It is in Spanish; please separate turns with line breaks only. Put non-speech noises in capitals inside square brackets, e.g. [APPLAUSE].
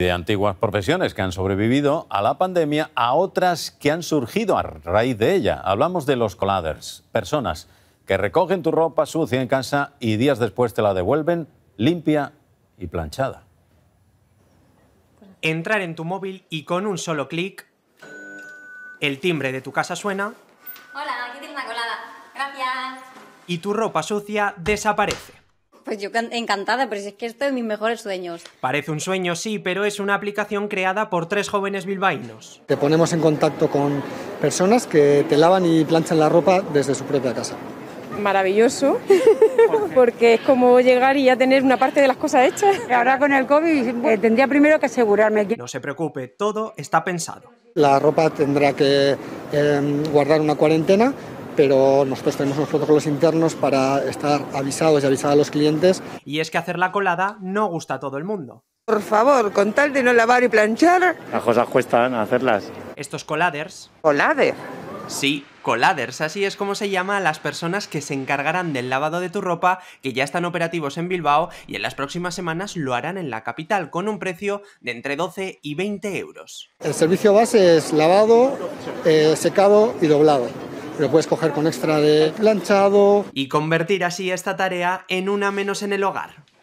de antiguas profesiones que han sobrevivido a la pandemia a otras que han surgido a raíz de ella. Hablamos de los coladers, personas que recogen tu ropa sucia en casa y días después te la devuelven limpia y planchada.
Entrar en tu móvil y con un solo clic, el timbre de tu casa suena.
Hola, aquí tienes una colada. Gracias.
Y tu ropa sucia
desaparece.
Pues yo encantada, pero es que esto es mis mejores sueños.
Parece un sueño, sí, pero es una aplicación creada por tres jóvenes bilbaínos.
Te ponemos en contacto con personas que te lavan y planchan la ropa desde su propia casa.
Maravilloso, [LAUGHS] [LAUGHS] porque es como llegar y ya tener una parte de las cosas hechas. Ahora con el COVID eh, tendría primero que asegurarme. No se preocupe, todo está pensado.
La ropa tendrá que em, guardar una cuarentena, pero nosotros tenemos unos protocolos internos para estar avisados y avisar a los clientes.
Y es que hacer la colada no gusta a todo el mundo.
Por favor, con tal de no lavar y planchar.
Las cosas cuestan hacerlas.
Estos coladers. ¿Colader? Sí, coladers, así es como se llama a las personas que se encargarán del lavado de tu ropa, que ya están operativos en Bilbao y en las próximas semanas lo harán en la capital con un precio de entre 12 y 20 euros.
El servicio base es lavado, eh, secado y doblado lo puedes coger con extra de planchado.
Y convertir así esta tarea en una menos en el hogar.